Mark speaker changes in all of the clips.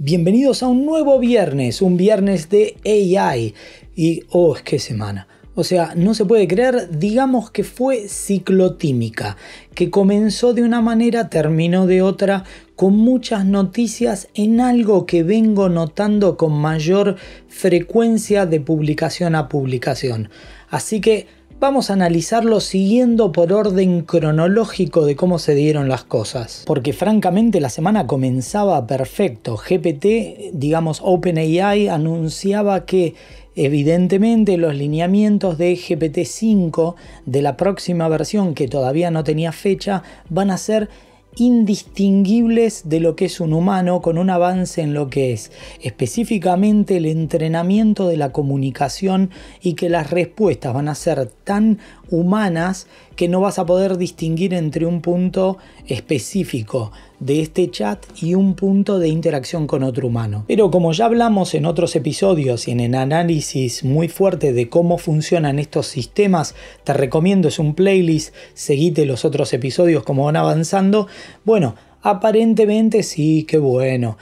Speaker 1: Bienvenidos a un nuevo viernes, un viernes de AI. Y, oh, es que semana. O sea, no se puede creer, digamos que fue ciclotímica, que comenzó de una manera, terminó de otra, con muchas noticias en algo que vengo notando con mayor frecuencia de publicación a publicación. Así que vamos a analizarlo siguiendo por orden cronológico de cómo se dieron las cosas. Porque francamente la semana comenzaba perfecto. GPT, digamos OpenAI, anunciaba que Evidentemente los lineamientos de GPT-5 de la próxima versión que todavía no tenía fecha van a ser indistinguibles de lo que es un humano con un avance en lo que es específicamente el entrenamiento de la comunicación y que las respuestas van a ser tan humanas que no vas a poder distinguir entre un punto específico de este chat y un punto de interacción con otro humano. Pero como ya hablamos en otros episodios y en el análisis muy fuerte de cómo funcionan estos sistemas, te recomiendo es un playlist, seguite los otros episodios como van avanzando. Bueno, aparentemente sí, qué bueno.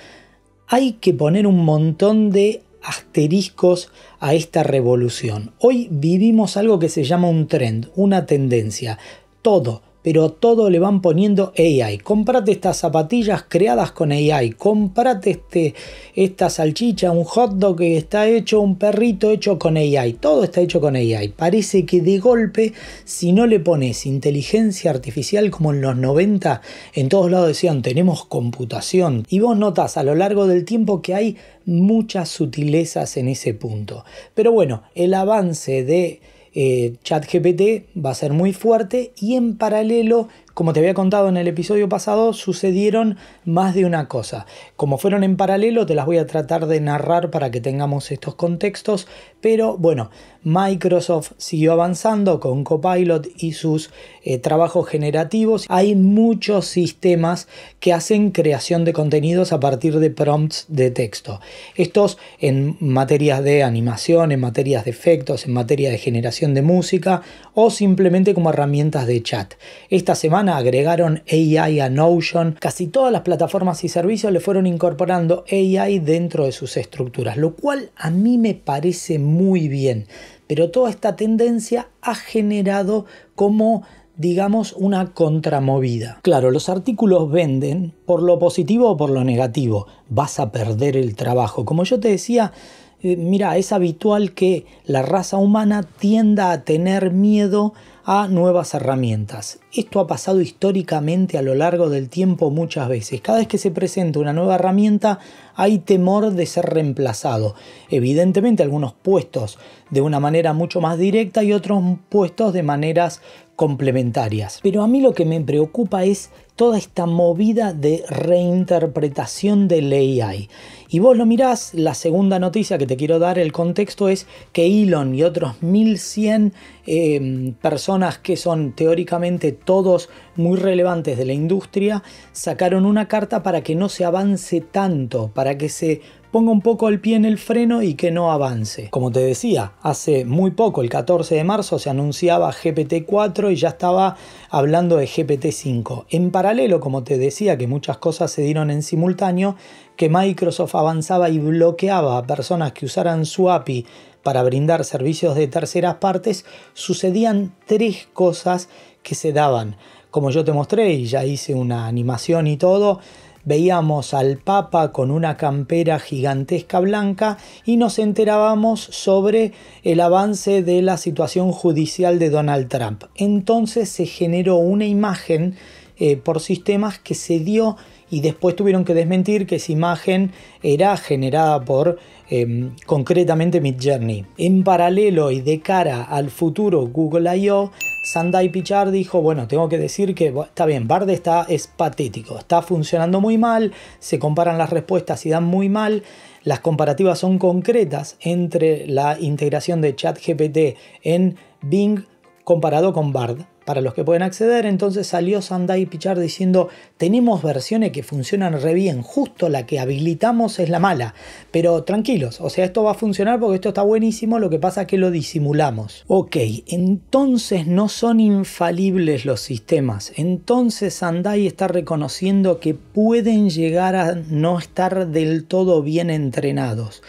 Speaker 1: Hay que poner un montón de asteriscos a esta revolución. Hoy vivimos algo que se llama un trend, una tendencia. Todo, pero todo le van poniendo AI. Comprate estas zapatillas creadas con AI, comprate este, esta salchicha, un hot dog que está hecho, un perrito hecho con AI, todo está hecho con AI. Parece que de golpe, si no le pones inteligencia artificial como en los 90, en todos lados decían tenemos computación, y vos notas a lo largo del tiempo que hay muchas sutilezas en ese punto. Pero bueno, el avance de eh, chat ChatGPT va a ser muy fuerte y en paralelo como te había contado en el episodio pasado, sucedieron más de una cosa. Como fueron en paralelo, te las voy a tratar de narrar para que tengamos estos contextos, pero bueno, Microsoft siguió avanzando con Copilot y sus eh, trabajos generativos. Hay muchos sistemas que hacen creación de contenidos a partir de prompts de texto. Estos en materias de animación, en materias de efectos, en materia de generación de música o simplemente como herramientas de chat. Esta semana agregaron AI a Notion, casi todas las plataformas y servicios le fueron incorporando AI dentro de sus estructuras, lo cual a mí me parece muy bien, pero toda esta tendencia ha generado como digamos, una contramovida. Claro, los artículos venden por lo positivo o por lo negativo. Vas a perder el trabajo. Como yo te decía, eh, mira, es habitual que la raza humana tienda a tener miedo a nuevas herramientas. Esto ha pasado históricamente a lo largo del tiempo muchas veces. Cada vez que se presenta una nueva herramienta hay temor de ser reemplazado. Evidentemente algunos puestos de una manera mucho más directa y otros puestos de maneras complementarias. Pero a mí lo que me preocupa es toda esta movida de reinterpretación del AI. Y vos lo mirás, la segunda noticia que te quiero dar, el contexto es que Elon y otros 1100 em, personas que son teóricamente todos muy relevantes de la industria, sacaron una carta para que no se avance tanto, para que se ponga un poco el pie en el freno y que no avance. Como te decía, hace muy poco, el 14 de marzo, se anunciaba GPT-4 y ya estaba hablando de GPT-5. En paralelo, como te decía, que muchas cosas se dieron en simultáneo, que Microsoft avanzaba y bloqueaba a personas que usaran su API para brindar servicios de terceras partes, sucedían tres cosas que se daban. Como yo te mostré y ya hice una animación y todo, veíamos al Papa con una campera gigantesca blanca y nos enterábamos sobre el avance de la situación judicial de Donald Trump. Entonces se generó una imagen eh, por sistemas que se dio y después tuvieron que desmentir que esa imagen era generada por em, concretamente Midjourney. En paralelo y de cara al futuro Google I.O., Sandai Pichar dijo, bueno, tengo que decir que está bien, Bard está, es patético, está funcionando muy mal, se comparan las respuestas y dan muy mal, las comparativas son concretas entre la integración de ChatGPT en Bing comparado con Bard, para los que pueden acceder. Entonces salió Sandai Pichar diciendo, tenemos versiones que funcionan re bien, justo la que habilitamos es la mala, pero tranquilos, o sea, esto va a funcionar porque esto está buenísimo, lo que pasa es que lo disimulamos. Ok, entonces no son infalibles los sistemas, entonces Sandai está reconociendo que pueden llegar a no estar del todo bien entrenados.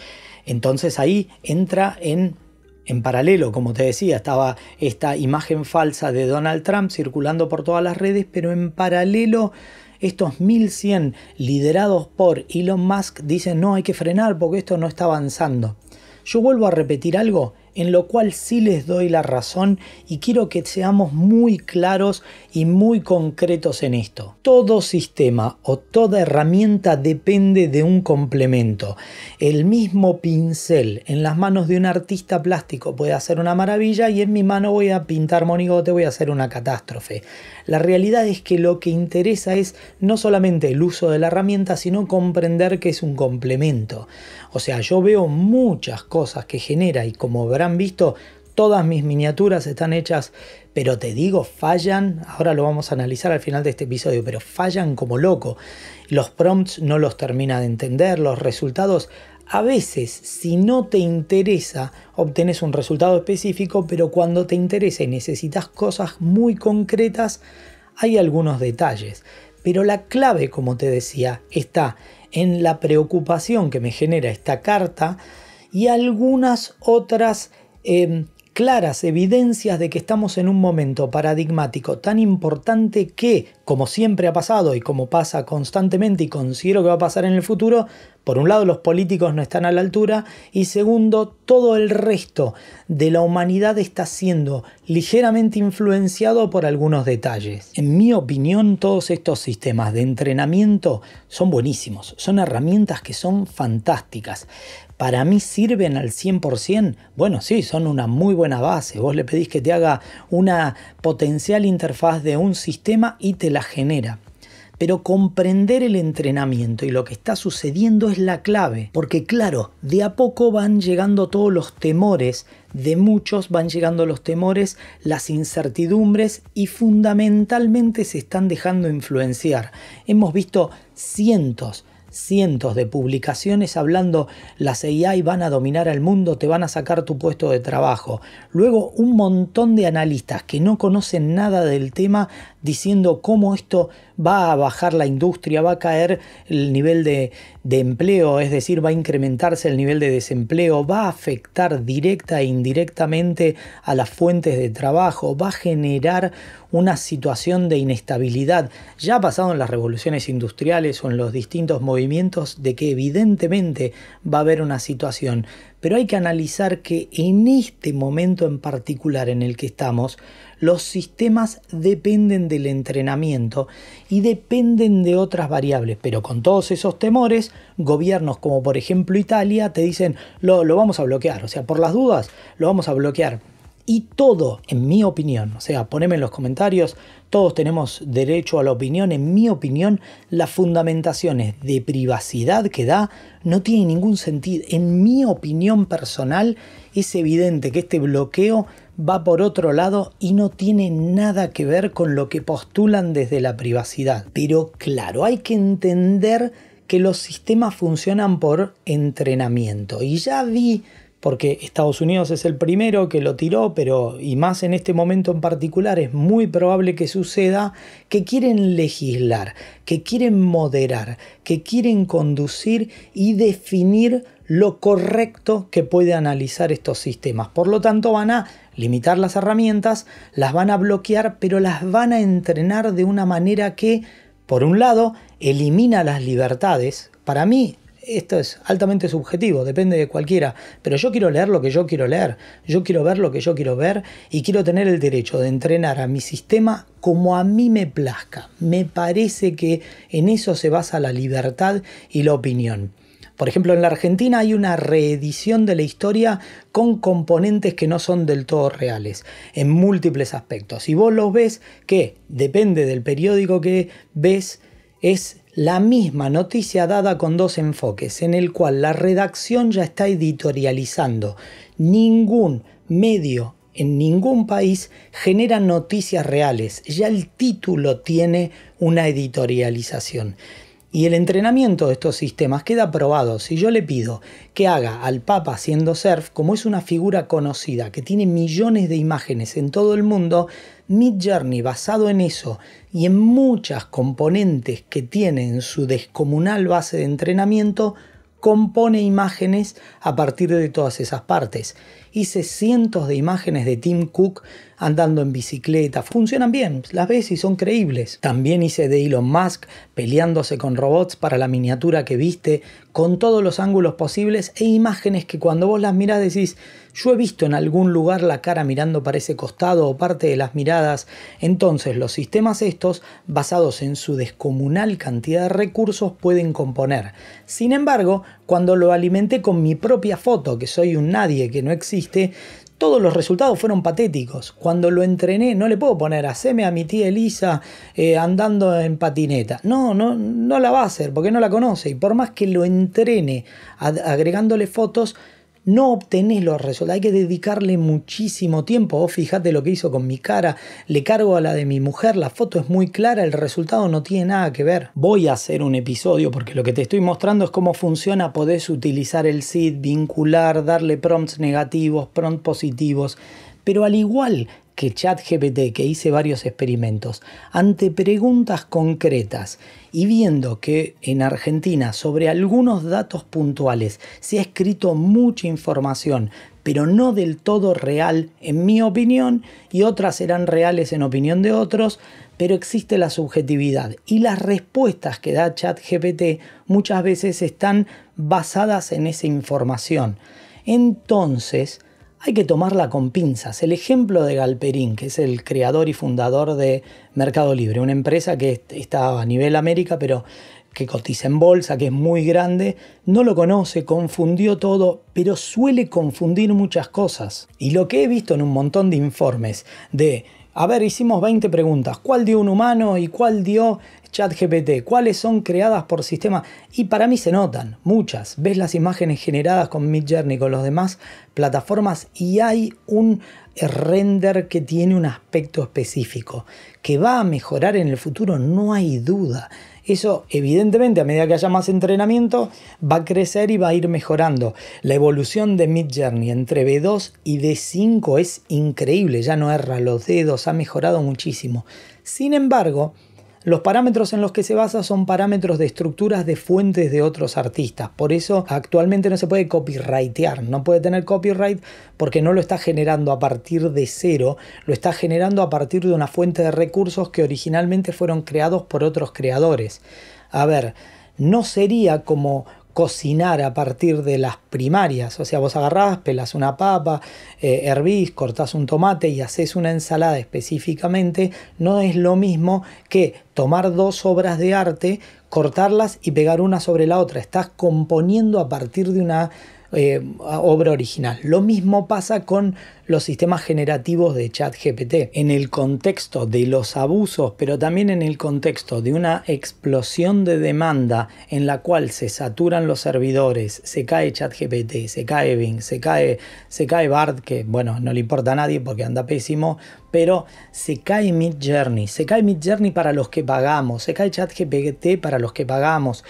Speaker 1: Entonces ahí entra en en paralelo, como te decía, estaba esta imagen falsa de Donald Trump circulando por todas las redes, pero en paralelo estos 1100 liderados por Elon Musk dicen no hay que frenar porque esto no está avanzando. Yo vuelvo a repetir algo, en lo cual sí les doy la razón y quiero que seamos muy claros y muy concretos en esto. Todo sistema o toda herramienta depende de un complemento. El mismo pincel en las manos de un artista plástico puede hacer una maravilla y en mi mano voy a pintar monigote, voy a hacer una catástrofe. La realidad es que lo que interesa es no solamente el uso de la herramienta, sino comprender que es un complemento. O sea, yo veo muchas cosas que genera y como verán han visto, todas mis miniaturas están hechas, pero te digo, fallan, ahora lo vamos a analizar al final de este episodio, pero fallan como loco. Los prompts no los termina de entender, los resultados a veces, si no te interesa, obtenés un resultado específico, pero cuando te interesa y necesitas cosas muy concretas, hay algunos detalles. Pero la clave, como te decía, está en la preocupación que me genera esta carta y algunas otras em, claras evidencias de que estamos en un momento paradigmático tan importante que como siempre ha pasado y como pasa constantemente y considero que va a pasar en el futuro, por un lado los políticos no están a la altura y segundo todo el resto de la humanidad está siendo ligeramente influenciado por algunos detalles. En mi opinión todos estos sistemas de entrenamiento son buenísimos, son herramientas que son fantásticas, para mí sirven al 100%, bueno, sí, son una muy buena base. Vos le pedís que te haga una potencial interfaz de un sistema y te la genera. Pero comprender el entrenamiento y lo que está sucediendo es la clave, porque claro, de a poco van llegando todos los temores, de muchos van llegando los temores, las incertidumbres y fundamentalmente se están dejando influenciar. Hemos visto cientos cientos de publicaciones hablando las AI van a dominar al mundo, te van a sacar tu puesto de trabajo. Luego un montón de analistas que no conocen nada del tema diciendo cómo esto va a bajar la industria, va a caer el nivel de, empleo, es decir, va a incrementarse el nivel de desempleo, va a afectar directa e indirectamente a las fuentes de trabajo, va a generar una situación de inestabilidad. Ya ha pasado en las revoluciones industriales o en los distintos movimientos de que evidentemente va a haber una situación pero hay que analizar que en este momento en particular en el que estamos, los sistemas dependen del entrenamiento y dependen de otras variables, pero con todos esos temores, gobiernos como por ejemplo Italia te dicen lo, vamos a bloquear, o sea, por las dudas lo vamos a bloquear y todo, en mi opinión, o sea, poneme en los comentarios, todos tenemos derecho a la opinión, en mi opinión, las fundamentaciones de privacidad que da no tienen ningún sentido. En mi opinión personal, es evidente que este bloqueo va por otro lado y no tiene nada que ver con lo que postulan desde la privacidad. Pero claro, hay que entender que los sistemas funcionan por entrenamiento. Y ya vi porque Estados Unidos es el primero que lo tiró, pero y más en este momento en particular es muy probable que suceda, que quieren legislar, que quieren moderar, que quieren conducir y definir lo correcto que puede analizar estos sistemas. Por lo tanto, van a limitar las herramientas, las van a bloquear, pero las van a entrenar de una manera que, por un lado, elimina las libertades. Para mí, esto es altamente subjetivo, depende de cualquiera, pero yo quiero leer lo que yo quiero leer, yo quiero ver lo que yo quiero ver y quiero tener el derecho de entrenar a mi sistema como a mí me plazca. Me parece que en eso se basa la libertad y la opinión. Por ejemplo, en la Argentina hay una reedición de la historia con componentes que no son del todo reales, en múltiples aspectos. Y vos los ves que, depende del periódico que ves, es la misma noticia dada con dos enfoques, en el cual la redacción ya está editorializando. Ningún medio en ningún país genera noticias reales, ya el título tiene una editorialización. Y el entrenamiento de estos sistemas queda probado. Si yo le pido que haga al Papa haciendo surf, como es una figura conocida que tiene millones de imágenes en todo el mundo, Mid Journey, basado en eso y en muchas componentes que tiene en su descomunal base de entrenamiento, compone imágenes a partir de todas esas partes. Hice cientos de imágenes de Tim Cook andando en bicicleta, funcionan bien, las ves y son creíbles. También hice de Elon Musk peleándose con robots para la miniatura que viste, con todos los ángulos posibles e imágenes que cuando vos las mirás decís, yo he visto en algún lugar la cara mirando para ese costado o parte de las miradas. Entonces los sistemas estos, basados en su descomunal cantidad de recursos, pueden componer. Sin embargo, cuando lo alimenté con mi propia foto, que soy un nadie que no existe, todos los resultados fueron patéticos. Cuando lo entrené, no le puedo poner, haceme a mi tía Elisa eh, andando en patineta. No, no, no la va a hacer porque no la conoce. Y por más que lo entrene agregándole fotos, no obtenés los resultados. Hay que dedicarle muchísimo tiempo. Vos fijate lo que hizo con mi cara. Le cargo a la de mi mujer. La foto es muy clara. El resultado no tiene nada que ver. Voy a hacer un episodio porque lo que te estoy mostrando es cómo funciona. Podés utilizar el SID, vincular, darle prompts negativos, prompts positivos. Pero al igual que ChatGPT, que hice varios experimentos, ante preguntas concretas y viendo que en Argentina sobre algunos datos puntuales se ha escrito mucha información, pero no del todo real en mi opinión, y otras serán reales en opinión de otros, pero existe la subjetividad y las respuestas que da ChatGPT muchas veces están basadas en esa información. Entonces, hay que tomarla con pinzas. El ejemplo de Galperín, que es el creador y fundador de Mercado Libre, una empresa que está a nivel América, pero que cotiza en bolsa, que es muy grande, no lo conoce, confundió todo, pero suele confundir muchas cosas. Y lo que he visto en un montón de informes de, a ver, hicimos 20 preguntas, ¿cuál dio un humano y cuál dio ChatGPT, cuáles son creadas por sistema y para mí se notan muchas. Ves las imágenes generadas con Midjourney con los demás plataformas y hay un render que tiene un aspecto específico que va a mejorar en el futuro, no hay duda. Eso evidentemente a medida que haya más entrenamiento va a crecer y va a ir mejorando. La evolución de Midjourney entre B2 y D5 es increíble, ya no erra los dedos, ha mejorado muchísimo. Sin embargo, los parámetros en los que se basa son parámetros de estructuras de fuentes de otros artistas. Por eso actualmente no se puede copyrightear, no puede tener copyright porque no lo está generando a partir de cero, lo está generando a partir de una fuente de recursos que originalmente fueron creados por otros creadores. A ver, no sería como cocinar a partir de las primarias. O sea, vos agarrás, pelas una papa, eh, hervís, cortás un tomate y haces una ensalada específicamente, no es lo mismo que tomar dos obras de arte, cortarlas y pegar una sobre la otra. Estás componiendo a partir de una eh, obra original. Lo mismo pasa con los sistemas generativos de ChatGPT. En el contexto de los abusos, pero también en el contexto de una explosión de demanda en la cual se saturan los servidores, se cae ChatGPT, se cae Bing, se cae, se cae Bard, que bueno, no le importa a nadie porque anda pésimo, pero se cae Mid Journey, se cae Mid Journey para los que pagamos, se cae ChatGPT para los que pagamos.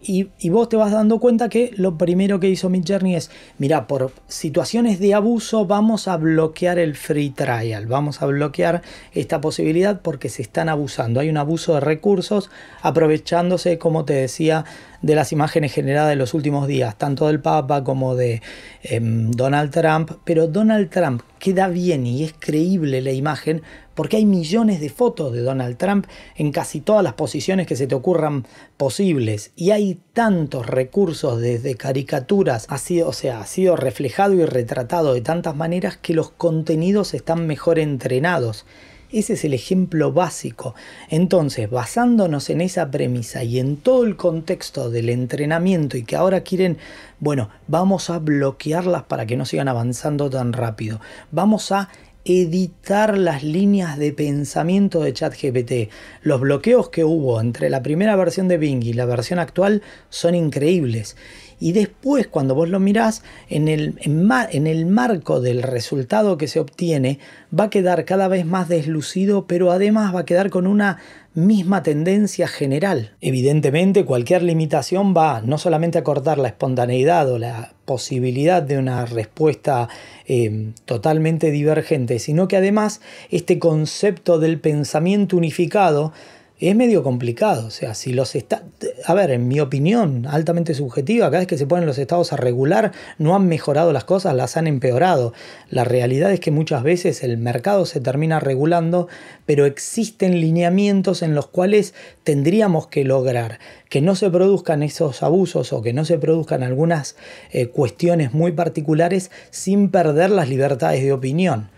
Speaker 1: Y, vos te vas dando cuenta que lo primero que hizo Mid Journey es, mira, por situaciones de abuso vamos a bloquear el free trial, vamos a bloquear esta posibilidad porque se están abusando. Hay un abuso de recursos aprovechándose, como te decía, de las imágenes generadas en los últimos días, tanto del Papa como de em, Donald Trump, pero Donald Trump queda bien y es creíble la imagen porque hay millones de fotos de Donald Trump en casi todas las posiciones que se te ocurran posibles y hay tantos recursos desde caricaturas, ha o sea, ha sido reflejado y retratado de tantas maneras que los contenidos están mejor entrenados. Ese es el ejemplo básico. Entonces, basándonos en esa premisa y en todo el contexto del entrenamiento y que ahora quieren, bueno, vamos a bloquearlas para que no sigan avanzando tan rápido. Vamos a editar las líneas de pensamiento de ChatGPT. Los bloqueos que hubo entre la primera versión de Bing y la versión actual son increíbles. Y después, cuando vos lo mirás, en el, en el marco del resultado que se obtiene, va a quedar cada vez más deslucido, pero además va a quedar con una misma tendencia general. Evidentemente, cualquier limitación va no solamente a cortar la espontaneidad o la posibilidad de una respuesta eh, totalmente divergente, sino que además este concepto del pensamiento unificado es medio complicado. O sea, si los estados. A ver, en mi opinión, altamente subjetiva, cada vez que se ponen los estados a regular, no han mejorado las cosas, las han empeorado. La realidad es que muchas veces el mercado se termina regulando, pero existen lineamientos en los cuales tendríamos que lograr que no se produzcan esos abusos o que no se produzcan algunas eh, cuestiones muy particulares sin perder las libertades de opinión.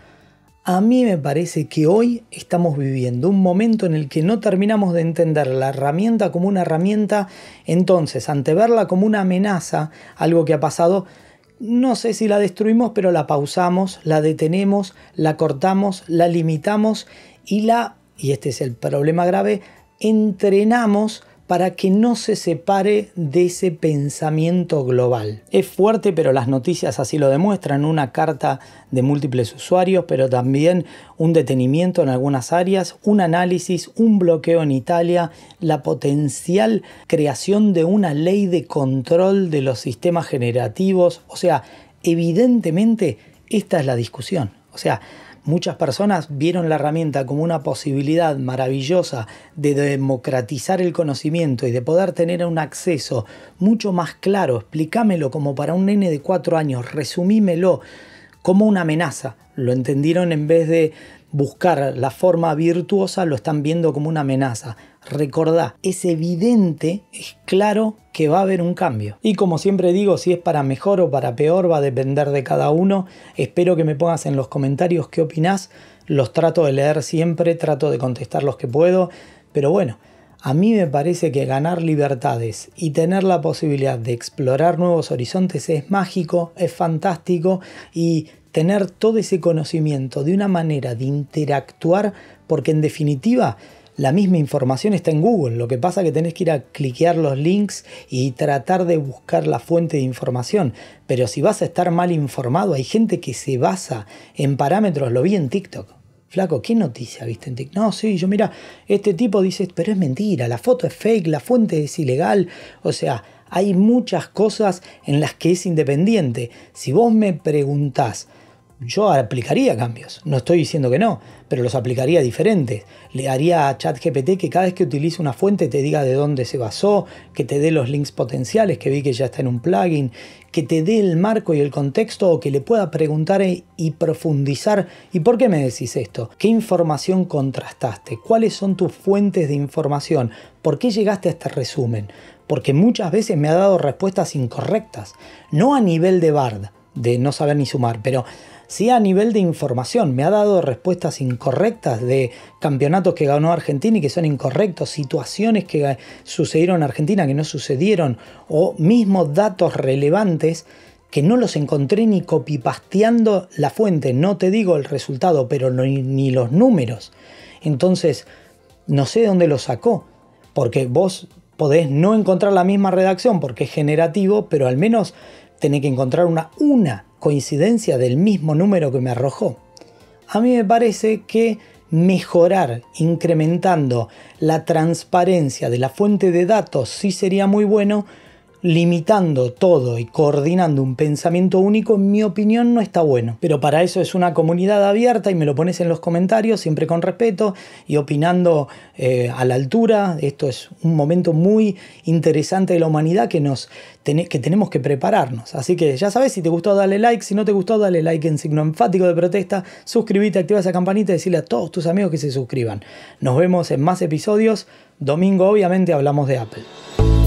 Speaker 1: A mí me parece que hoy estamos viviendo un momento en el que no terminamos de entender la herramienta como una herramienta, entonces ante verla como una amenaza, algo que ha pasado, no sé si la destruimos, pero la pausamos, la detenemos, la cortamos, la limitamos y la, y este es el problema grave, entrenamos para que no se separe de ese pensamiento global. Es fuerte, pero las noticias así lo demuestran, una carta de múltiples usuarios, pero también un detenimiento en algunas áreas, un análisis, un bloqueo en Italia, la potencial creación de una ley de control de los sistemas generativos, o sea, evidentemente esta es la discusión. O sea, Muchas personas vieron la herramienta como una posibilidad maravillosa de democratizar el conocimiento y de poder tener un acceso mucho más claro. Explícamelo como para un nene de cuatro años, resumímelo como una amenaza. Lo entendieron en vez de buscar la forma virtuosa lo están viendo como una amenaza. Recordá, es evidente, es claro que va a haber un cambio. Y como siempre digo, si es para mejor o para peor va a depender de cada uno. Espero que me pongas en los comentarios qué opinás. Los trato de leer siempre, trato de contestar los que puedo. Pero bueno, a mí me parece que ganar libertades y tener la posibilidad de explorar nuevos horizontes es mágico, es fantástico y tener todo ese conocimiento de una manera de interactuar, porque en definitiva la misma información está en Google, lo que pasa es que tenés que ir a cliquear los links y tratar de buscar la fuente de información, pero si vas a estar mal informado, hay gente que se basa en parámetros, lo vi en TikTok. Flaco, ¿qué noticia viste en TikTok? No, sí, yo mira, este tipo dice, pero es mentira, la foto es fake, la fuente es ilegal, o sea, hay muchas cosas en las que es independiente. Si vos me preguntás, yo aplicaría cambios, no estoy diciendo que no, pero los aplicaría diferentes. Le haría a ChatGPT que cada vez que utilice una fuente te diga de dónde se basó, que te dé los links potenciales, que vi que ya está en un plugin, que te dé el marco y el contexto o que le pueda preguntar e, y profundizar. ¿Y por qué me decís esto? ¿Qué información contrastaste? ¿Cuáles son tus fuentes de información? ¿Por qué llegaste a este resumen? Porque muchas veces me ha dado respuestas incorrectas, no a nivel de Bard de no saber ni sumar, pero sí a nivel de información. Me ha dado respuestas incorrectas de campeonatos que ganó Argentina y que son incorrectos, situaciones que sucedieron en Argentina que no sucedieron, o mismos datos relevantes que no los encontré ni copipasteando la fuente. No te digo el resultado, pero ni los números. Entonces, no sé dónde lo sacó, porque vos podés no encontrar la misma redacción porque es generativo, pero al menos tener que encontrar una, una coincidencia del mismo número que me arrojó. A mí me parece que mejorar incrementando la transparencia de la fuente de datos sí sería muy bueno, limitando todo y coordinando un pensamiento único, en mi opinión, no está bueno. Pero para eso es una comunidad abierta y me lo pones en los comentarios, siempre con respeto y opinando eh, a la altura. Esto es un momento muy interesante de la humanidad que, nos que tenemos que prepararnos. Así que ya sabes, si te gustó, dale like. Si no te gustó, dale like en signo enfático de protesta. Suscríbete, activa esa campanita y decirle a todos tus amigos que se suscriban. Nos vemos en más episodios. Domingo, obviamente, hablamos de Apple.